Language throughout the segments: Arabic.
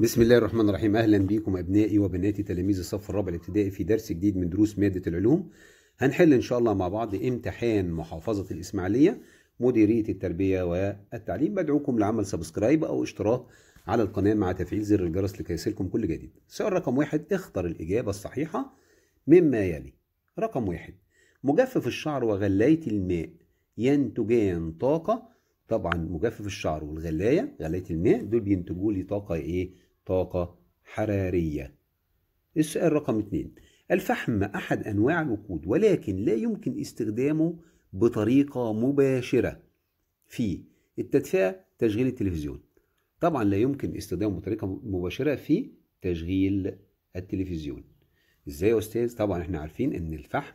بسم الله الرحمن الرحيم اهلا بيكم ابنائي وبناتي تلاميذ الصف الرابع الابتدائي في درس جديد من دروس ماده العلوم هنحل ان شاء الله مع بعض امتحان محافظه الاسماعيليه مديريه التربيه والتعليم بدعوكم لعمل سبسكرايب او اشتراك على القناه مع تفعيل زر الجرس لكي يصلكم كل جديد سؤال رقم واحد اختر الاجابه الصحيحه مما يلي رقم واحد مجفف الشعر وغلايه الماء ينتجان طاقه طبعا مجفف الشعر والغلايه غلايه الماء دول بينتجوا لي طاقه ايه طاقة حرارية السؤال رقم اتنين الفحم أحد أنواع الوقود ولكن لا يمكن استخدامه بطريقة مباشرة في التدفئة تشغيل التلفزيون طبعا لا يمكن استخدامه بطريقة مباشرة في تشغيل التلفزيون ازاي يا استاذ طبعا احنا عارفين ان الفحم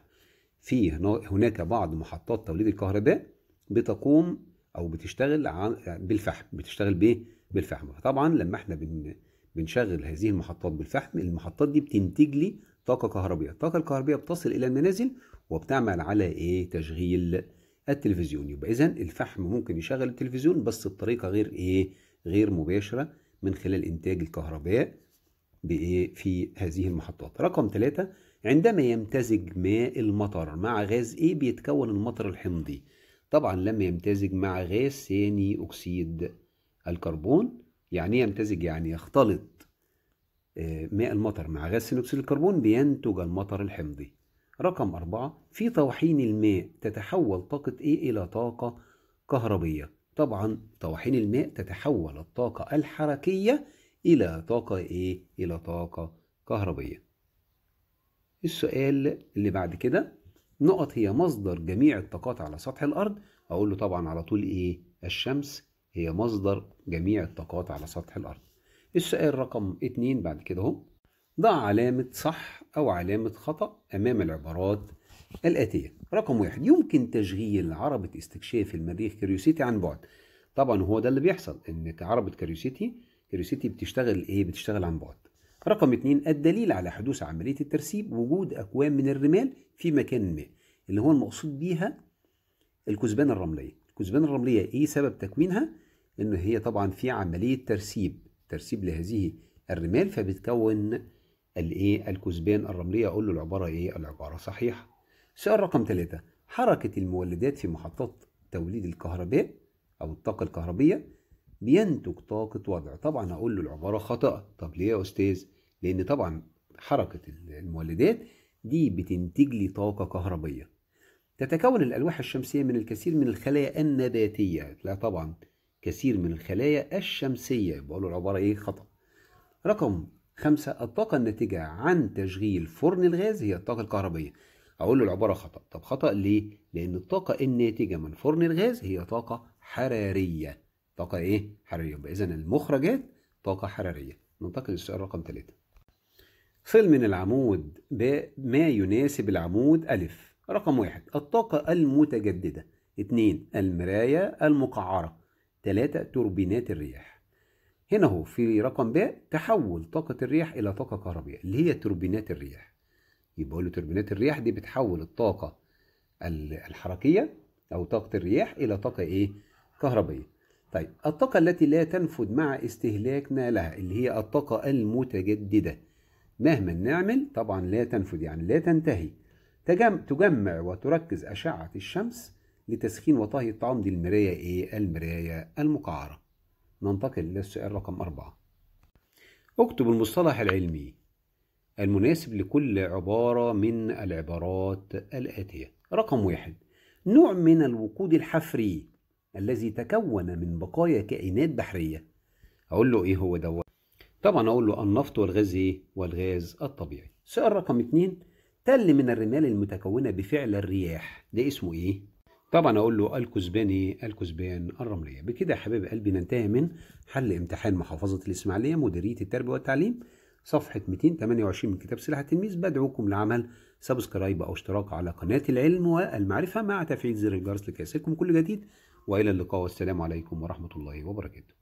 فيه هناك بعض محطات توليد الكهرباء بتقوم او بتشتغل بالفحم بتشتغل بايه بالفحم طبعا لما احنا بن بنشغل هذه المحطات بالفحم المحطات دي بتنتج لي طاقة كهربية الطاقة الكهربية بتصل إلى المنازل وبتعمل على إيه تشغيل التلفزيون يبقى إذا الفحم ممكن يشغل التلفزيون بس بطريقة غير إيه غير مباشرة من خلال إنتاج الكهرباء بإيه في هذه المحطات رقم ثلاثة عندما يمتزج ماء المطر مع غاز إيه بيتكون المطر الحمضي طبعا لما يمتزج مع غاز ثاني أكسيد الكربون يعني ايه يمتزج يعني يختلط آه، ماء المطر مع غاز ثاني اكسيد الكربون بينتج المطر الحمضي رقم أربعة في طواحين الماء تتحول طاقة إيه إلى طاقة كهربية طبعا طواحين الماء تتحول الطاقة الحركية إلى طاقة إيه إلى طاقة كهربية السؤال اللي بعد كده نقط هي مصدر جميع الطاقات على سطح الأرض أقول له طبعا على طول إيه الشمس هي مصدر جميع الطاقات على سطح الأرض السؤال رقم اتنين بعد كده اهو ضع علامة صح أو علامة خطأ أمام العبارات الآتية رقم واحد يمكن تشغيل عربة استكشاف المريخ كريوسيتي عن بعد طبعا هو ده اللي بيحصل ان عربة كريوسيتي كريوسيتي بتشتغل ايه بتشتغل عن بعد رقم اتنين الدليل على حدوث عملية الترسيب وجود أكوام من الرمال في مكان ما اللي هو المقصود بيها الكثبان الرملية الكثبان الرملية إيه سبب تكوينها؟ إن هي طبعا في عملية ترسيب ترسيب لهذه الرمال فبتكون الإيه الكثبان الرملية أقول له العبارة إيه؟ العبارة صحيحة. سؤال رقم ثلاثة حركة المولدات في محطات توليد الكهرباء أو الطاقة الكهربية بينتج طاقة وضع طبعا أقول له العبارة خطأ طب ليه يا أستاذ؟ لأن طبعا حركة المولدات دي بتنتج لي طاقة كهربية تتكون الألواح الشمسية من الكثير من الخلايا النباتية لا طبعا كثير من الخلايا الشمسية بقول العبارة إيه خطأ رقم خمسة الطاقة الناتجة عن تشغيل فرن الغاز هي الطاقة الكهربية أقول له العبارة خطأ طب خطأ ليه؟ لأن الطاقة الناتجة من فرن الغاز هي طاقة حرارية طاقة إيه؟ حرارية يبقى إذا المخرجات طاقة حرارية ننتقل للسؤال رقم ثلاثة صل من العمود ب ما يناسب العمود ألف رقم واحد الطاقة المتجددة اتنين المراية المقعرة تلاتة توربينات الرياح هنا هو في رقم ب تحول طاقة الرياح إلى طاقة كهربية اللي هي توربينات الرياح يبقى له توربينات الرياح دي بتحول الطاقة الحركية أو طاقة الرياح إلى طاقة إيه؟ كهربية. طيب الطاقة التي لا تنفد مع استهلاكنا لها اللي هي الطاقة المتجددة مهما نعمل طبعا لا تنفد يعني لا تنتهي تجمع وتركز أشعة الشمس لتسخين وطهي الطعام دي المراية إيه؟ المراية المقعرة. ننتقل للسؤال رقم أربعة. اكتب المصطلح العلمي المناسب لكل عبارة من العبارات الآتية. رقم واحد نوع من الوقود الحفري الذي تكون من بقايا كائنات بحرية. أقول له إيه هو دوت؟ طبعا أقول له النفط والغاز إيه؟ والغاز الطبيعي. سؤال رقم اتنين تل من الرمال المتكونة بفعل الرياح ده اسمه إيه؟ طبعا أقول له الكثبان إيه؟ الكثبان الرملية بكده يا حبايب قلبي ننتهي من حل امتحان محافظة الإسماعيلية مديرية التربية والتعليم صفحة 228 من كتاب سلاح التلميذ بدعوكم لعمل سبسكرايب أو اشتراك على قناة العلم والمعرفة مع تفعيل زر الجرس لكي يصلكم كل جديد وإلى اللقاء والسلام عليكم ورحمة الله وبركاته